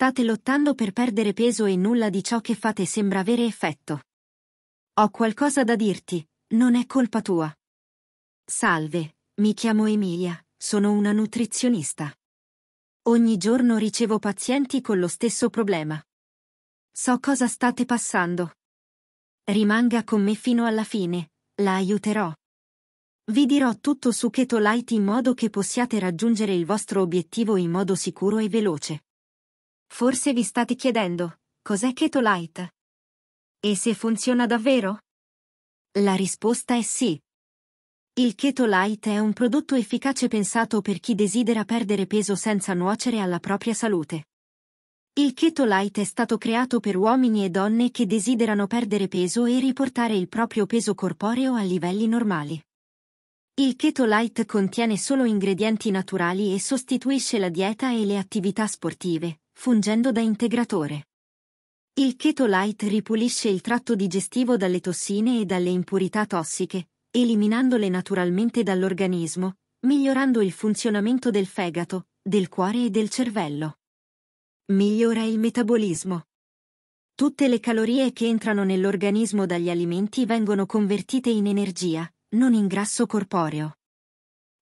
State lottando per perdere peso e nulla di ciò che fate sembra avere effetto. Ho qualcosa da dirti, non è colpa tua. Salve, mi chiamo Emilia, sono una nutrizionista. Ogni giorno ricevo pazienti con lo stesso problema. So cosa state passando. Rimanga con me fino alla fine, la aiuterò. Vi dirò tutto su Keto Light in modo che possiate raggiungere il vostro obiettivo in modo sicuro e veloce. Forse vi state chiedendo, cos'è Keto Light? E se funziona davvero? La risposta è sì. Il Keto Light è un prodotto efficace pensato per chi desidera perdere peso senza nuocere alla propria salute. Il Keto Light è stato creato per uomini e donne che desiderano perdere peso e riportare il proprio peso corporeo a livelli normali. Il Keto Light contiene solo ingredienti naturali e sostituisce la dieta e le attività sportive, fungendo da integratore. Il Keto Light ripulisce il tratto digestivo dalle tossine e dalle impurità tossiche, eliminandole naturalmente dall'organismo, migliorando il funzionamento del fegato, del cuore e del cervello. Migliora il metabolismo. Tutte le calorie che entrano nell'organismo dagli alimenti vengono convertite in energia, non in grasso corporeo.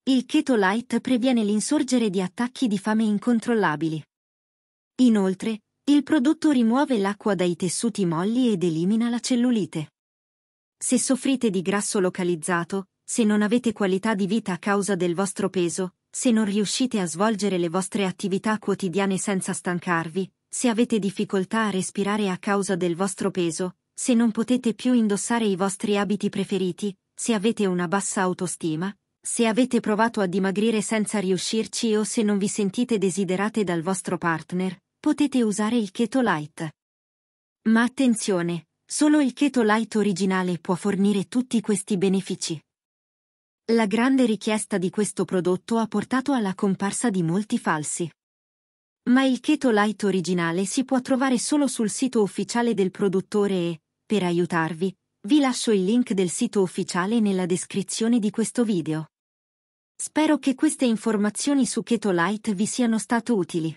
Il Keto Light previene l'insorgere di attacchi di fame incontrollabili. Inoltre, il prodotto rimuove l'acqua dai tessuti molli ed elimina la cellulite. Se soffrite di grasso localizzato, se non avete qualità di vita a causa del vostro peso, se non riuscite a svolgere le vostre attività quotidiane senza stancarvi, se avete difficoltà a respirare a causa del vostro peso, se non potete più indossare i vostri abiti preferiti, se avete una bassa autostima, se avete provato a dimagrire senza riuscirci o se non vi sentite desiderate dal vostro partner, potete usare il Keto Light. Ma attenzione, solo il Keto Light originale può fornire tutti questi benefici. La grande richiesta di questo prodotto ha portato alla comparsa di molti falsi. Ma il Keto Light originale si può trovare solo sul sito ufficiale del produttore e, per aiutarvi, vi lascio il link del sito ufficiale nella descrizione di questo video. Spero che queste informazioni su Keto Light vi siano state utili.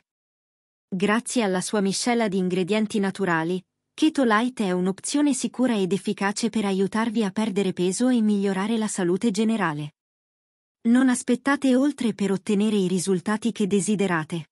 Grazie alla sua miscela di ingredienti naturali, Keto Light è un'opzione sicura ed efficace per aiutarvi a perdere peso e migliorare la salute generale. Non aspettate oltre per ottenere i risultati che desiderate.